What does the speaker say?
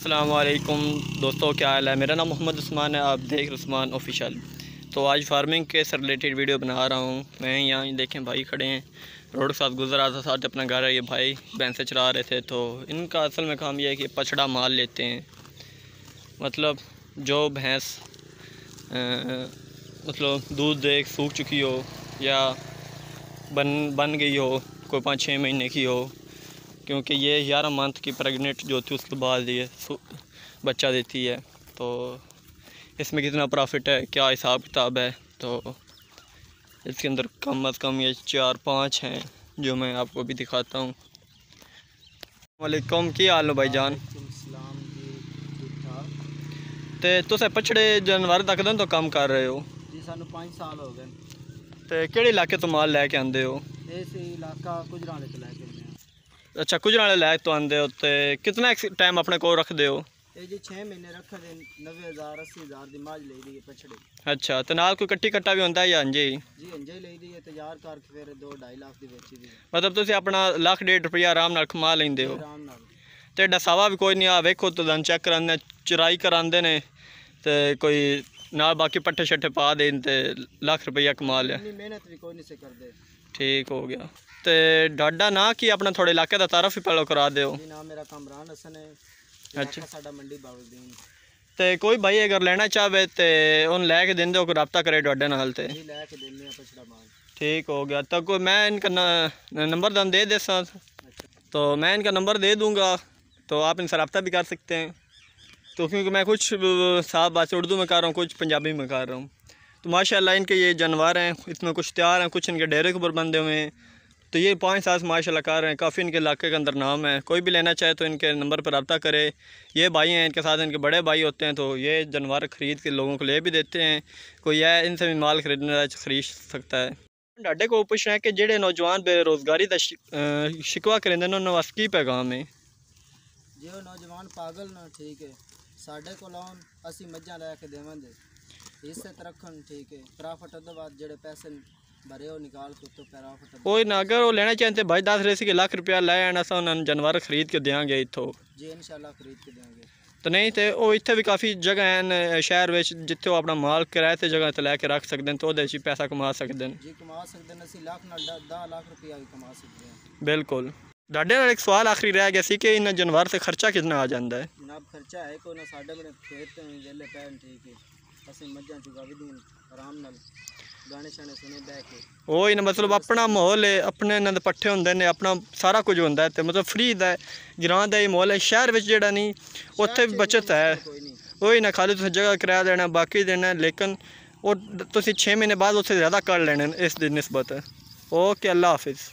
अल्लाम दोस्तों क्या हाल है मेरा नाम मोहम्मद उस्मान है आप देख उस्मान ऑफिशियल तो आज फार्मिंग के से रिलेटेड वीडियो बना रहा हूँ मैं यहाँ देखें भाई खड़े हैं रोड के साथ गुजर रहा था साथ अपना घर है ये भाई से चला रहे थे तो इनका असल में काम यह है कि पछड़ा माल लेते हैं मतलब जो भैंस मतलब दूध देख सूख चुकी हो या बन बन गई हो कोई पाँच छः महीने की हो क्योंकि ये ग्यारह मंथ की प्रेगनेंट जो थी उसके बाद ये बच्चा देती है तो इसमें कितना प्रॉफिट है क्या हिसाब किताब है तो इसके अंदर कम अज़ कम ये चार पाँच हैं जो मैं आपको भी दिखाता हूँ वालेकुम की हाल हो भाई जान तो तुम पछड़े जानवर तक ਤੋਂ ਕੰਮ ਕਰ ਰਹੇ ਹੋ ਜੀ ਸਾਨੂੰ 5 ਸਾਲ ਹੋ ਗਏ ਤੇ ਕਿਹੜੇ ਇਲਾਕੇ ਤੋਂ ਮਾਲ ਲੈ ਕੇ ਆਂਦੇ ਹੋ ਅੱਛਾ ਕੁਝ ਨਾਲ ਲੈ ਤੋਂ ਆਂਦੇ ਹੋ ਤੇ ਕਿੰਨਾ ਟਾਈਮ ਆਪਣੇ ਕੋਲ ਰੱਖਦੇ ਹੋ ਇਹ ਜੀ 6 ਮਹੀਨੇ ਰੱਖਦੇ 90000 80000 ਦੀ ਮਾਜ ਲਈ ਦੀ ਪਛੜੇ ਅੱਛਾ ਤੇ ਨਾਲ ਕੋਈ ਕੱਟੀ ਕੱਟਾ ਵੀ ਹੁੰਦਾ ਹੈ ਜਾਂ ਜੀ ਜੀ ਅੰਜੇ ਲਈ ਦੀ ਹੈ ਤਿਆਰ ਕਰਕੇ ਫਿਰ 2 2.5 ਲੱਖ ਦੀ ਵੇਚੀ ਦੀ ਮਤਲਬ ਤੁਸੀਂ ਆਪਣਾ ਲੱਖ ਡੇਢ ਰੁਪਿਆ ਆਰਾਮ ਨਾਲ ਕਮਾ ਲੈਂਦੇ ਹੋ ਆਰਾਮ ਨਾਲ ਤੇ ਡਸਾਵਾ ਵੀ ਕੋਈ ਨਹੀਂ ਆ ਵੇਖੋ ਤਦਨ ਚੈੱਕ ਕਰਾਂਦੇ ਚੁਰਾਈ ਕਰਾਂਦੇ ਨੇ ਤੇ ਕੋਈ ਨਾਲ ਬਾਕੀ ਪੱਠੇ ਛੱਠੇ ਪਾ ਦੇਣ ਤੇ ਲੱਖ ਰੁਪਈਆ ਕਮਾ ਲਿਆ ਨਹੀਂ ਮਿਹਨਤ ਵੀ ਕੋਈ ਨਹੀਂ ਸੇ ਕਰਦੇ ਠੀਕ ਹੋ ਗਿਆ ਤੇ ਡਾਡਾ ਨਾ ਕੀ ਆਪਣਾ ਥੋੜੇ ਇਲਾਕੇ ਦਾ ਤਾਰਫ ਹੀ ਪਹਿਲੋ ਕਰਾ ਦਿਓ ਨਾ ਮੇਰਾ ਕਮਰਾਨ ਹਸਨ ਹੈ ਅੱਛਾ ਸਾਡਾ ਮੰਡੀ ਬਾਬਲਦੀਨ ਤੇ ਕੋਈ ਭਾਈ ਅਗਰ ਲੈਣਾ ਚਾਹਵੇ ਤੇ ਉਹਨ ਲੈ ਕੇ ਦਿੰਦੇ ਹੋ ਕੋ ਰابطਾ ਕਰੇ ਡਾਡੇ ਨਾਲ ਤੇ ਨਹੀਂ ਲੈ ਕੇ ਦਿੰਨੇ ਆ ਪਛੜਾ ਮਾਲ ठीक हो गया तो कोई मैं इनका नंबर दम दे दे साथ ਮੈਂ मैं इनका नंबर दे दूँगा तो आप इनसे रबता ਵੀ ਕਰ ਸਕਤੇ ਹੈ तो क्योंकि मैं कुछ साफ बात उर्दू में कर रहा हूँ कुछ पंजाबी में कर रहा हूँ तो माशाल्लाह इनके ये जानवर हैं इसमें कुछ तैयार हैं कुछ इनके डेरे के ऊपर बंधे हुए हैं तो ये पाँच सात माशाल्लाह रहे हैं काफ़ी इनके इलाके के अंदर नाम है कोई भी लेना चाहे तो इनके नंबर पर रबता करे ये भाई हैं इनके साथ इनके बड़े भाई होते हैं तो ये जानवर ख़रीद के लोगों को ले भी देते हैं कोई यह इनसे भी माल खरीदने खरीद सकता है ढाडे को पूछ रहे हैं कि जेडे नौजवान बेरोज़गारी का शिकवा करेंगे उन्होंने वास्तव पैगाम है जो नौजवान पागल ना ठीक है ਸਾਡੇ ਕੋਲ ਆਉਣ ਅਸੀਂ ਮੱਝਾਂ ਲੈ ਕੇ ਦੇਵਾਂਗੇ ਇਸੇ ਤਰ੍ਹਾਂ ਠੀਕ ਹੈ ਪ੍ਰਾਫਟ ਉਹਦੇ ਬਾਅਦ ਜਿਹੜੇ ਪੈਸੇ ਭਰੇ ਉਹ ਨਿਕਾਲ ਕੇ ਉੱਤੋਂ ਪ੍ਰਾਫਟ ਕੋਈ ਨਾ ਅਗਰ ਉਹ ਲੈਣਾ ਚਾਹੁੰਦੇ ਭਾਈ ਦੱਸ ਰਹੇ ਸੀ ਕਿ ਲੱਖ ਰੁਪਇਆ ਲੈ ਆਣਾ ਸਾ ਉਹਨਾਂ ਨੂੰ ਜਾਨਵਰ ਖਰੀਦ ਕੇ ਦੇਵਾਂਗੇ ਇੱਥੋਂ ਜੀ ਇਨਸ਼ਾਅੱਲਾ ਖਰੀਦ ਕੇ ਦੇਵਾਂਗੇ तो नहीं तो वो इतने भी काफ़ी जगह हैं शहर में जिते वो अपना माल किराए से जगह तो लैके रख सकते हैं तो वह पैसा कमा सकते हैं जी कमा सकते हैं लाख ना दस लाख रुपया भी कमा सकते हैं बिल्कुल ਤੁਹਾਡੇ ਨਾਲ ਇੱਕ ਸਵਾਲ ਆਖਰੀ ਰਹਿ ਗਿਆ ਸੀ ਕਿ ਇਹਨਾਂ ਜਾਨਵਰ ਤੇ ਖਰਚਾ ਕਿੰਨਾ ਆ ਜਾਂਦਾ ਹੈ ਜਨਾਬ ਖਰਚਾ ਹੈ ਕੋਈ ਨਾ ਸਾਡੇ ਬਣੇ ਖੇਤ ਤੇ ਵੇਲੇ ਪੈਣ ਠੀਕ ਹੈ ਅਸੀਂ ਮੱਝਾਂ ਚੁਗਾਵੀ ਦੀ ਆਰਾਮ ਨਾਲ ਗਾਣੇ ਛਾਣੇ ਸੁਣੇ ਬੈ ਕੇ ਉਹ ਇਹਨਾਂ ਮਤਲਬ ਆਪਣਾ ਮਾਹੌਲ ਹੈ ਆਪਣੇ ਇਹਨਾਂ ਦੇ ਪੱਠੇ ਹੁੰਦੇ ਨੇ ਆਪਣਾ ਸਾਰਾ ਕੁਝ ਹੁੰਦਾ ਹੈ ਤੇ ਮਤਲਬ ਫ੍ਰੀ ਦਾ ਗਰਾਂ ਦਾ ਇਹ ਮਾਹੌਲ ਹੈ ਸ਼ਹਿਰ ਵਿੱਚ ਜਿਹੜਾ ਨਹੀਂ ਉੱਥੇ ਵੀ ਬਚਤ ਹੈ ਉਹ ਇਹਨਾਂ ਖਾਲੀ ਤੁਸੀਂ ਜਗ੍ਹਾ ਕਿਰਾਇਆ ਦੇਣਾ ਬਾਕੀ ਦੇਣਾ ਲੇਕਿਨ ਉਹ ਤੁਸੀਂ 6 ਮਹੀਨੇ ਬਾਅਦ ਉੱਥੇ ਜ਼ਿਆਦਾ ਕਰ ਲੈਣੇ ਇਸ ਦੀ ਨਿਸਬਤ ਹੈ ओके अल्लाह हाफिज़